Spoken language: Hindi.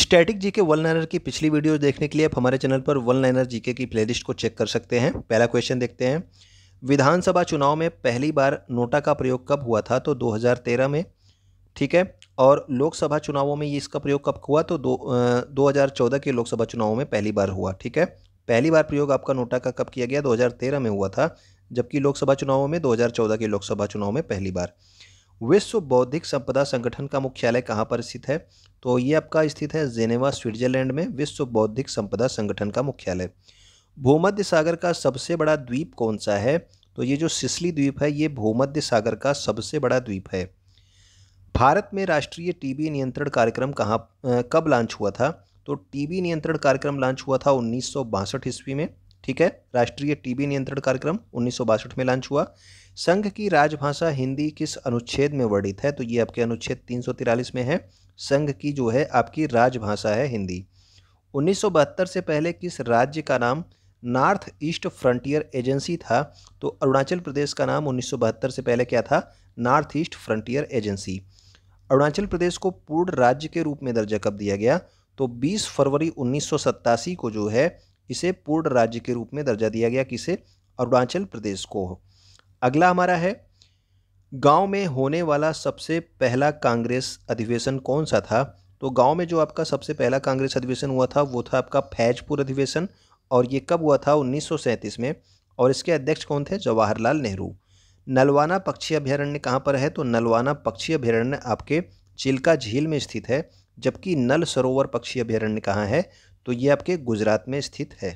स्टैटिक जीके वन लाइनर की पिछली वीडियो देखने के लिए आप हमारे चैनल पर वन लाइनर जीके की प्लेलिस्ट को चेक कर सकते हैं पहला क्वेश्चन देखते हैं विधानसभा चुनाव में पहली बार नोटा का प्रयोग कब हुआ था तो 2013 में ठीक है और लोकसभा चुनावों में ये इसका प्रयोग कब हुआ तो दो दो हज़ार के लोकसभा चुनावों में पहली बार हुआ ठीक है पहली बार प्रयोग आपका नोटा का कब किया गया दो में हुआ था जबकि लोकसभा चुनावों में दो के लोकसभा चुनाव में पहली बार विश्व बौद्धिक संपदा संगठन का मुख्यालय कहाँ पर स्थित है तो ये आपका स्थित है जेनेवा स्विट्जरलैंड में विश्व बौद्धिक संपदा संगठन का मुख्यालय भूमध्य सागर का सबसे बड़ा द्वीप कौन सा है तो ये जो सिसली द्वीप है ये भूमध्य सागर का सबसे बड़ा द्वीप है भारत में राष्ट्रीय टीबी नियंत्रण कार्यक्रम कहाँ कब लॉन्च हुआ था तो टीबी नियंत्रण कार्यक्रम लॉन्च हुआ था उन्नीस ईस्वी में ठीक है राष्ट्रीय टीबी नियंत्रण कार्यक्रम उन्नीस में लॉन्च हुआ संघ की राजभाषा हिंदी किस अनुच्छेद में वर्णित है तो ये आपके अनुच्छेद तीन में है संघ की जो है आपकी राजभाषा है हिंदी उन्नीस से पहले किस राज्य का नाम नॉर्थ ईस्ट फ्रंटियर एजेंसी था तो अरुणाचल प्रदेश का नाम उन्नीस से पहले क्या था North East Frontier Agency Arunachal Pradesh को पूर्ण राज्य के रूप में दर्जा कब दिया गया तो 20 फरवरी उन्नीस को जो है इसे पूर्ण राज्य के रूप में दर्जा दिया गया किसे अरुणाचल प्रदेश को अगला हमारा है गांव में होने वाला सबसे पहला कांग्रेस अधिवेशन कौन सा था तो गांव में जो आपका सबसे पहला कांग्रेस अधिवेशन हुआ था वो था आपका फैजपुर अधिवेशन और ये कब हुआ था उन्नीस में और इसके अध्यक्ष कौन थे जवाहरलाल नेहरू नलवाना पक्षी अभ्यारण्य कहाँ पर है तो नलवाना पक्षी अभ्यारण्य आपके चिल्का झील में स्थित है जबकि नल सरोवर पक्षी अभ्यारण्य कहाँ है तो ये आपके गुजरात में स्थित है